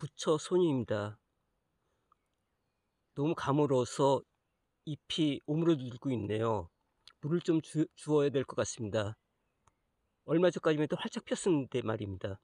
부처 손녀입니다 너무 가물어서 잎이 오므러들고 있네요. 물을 좀 주, 어야 될 것 같습니다. 얼마 전까지만 해도 활짝 폈었는데 말입니다.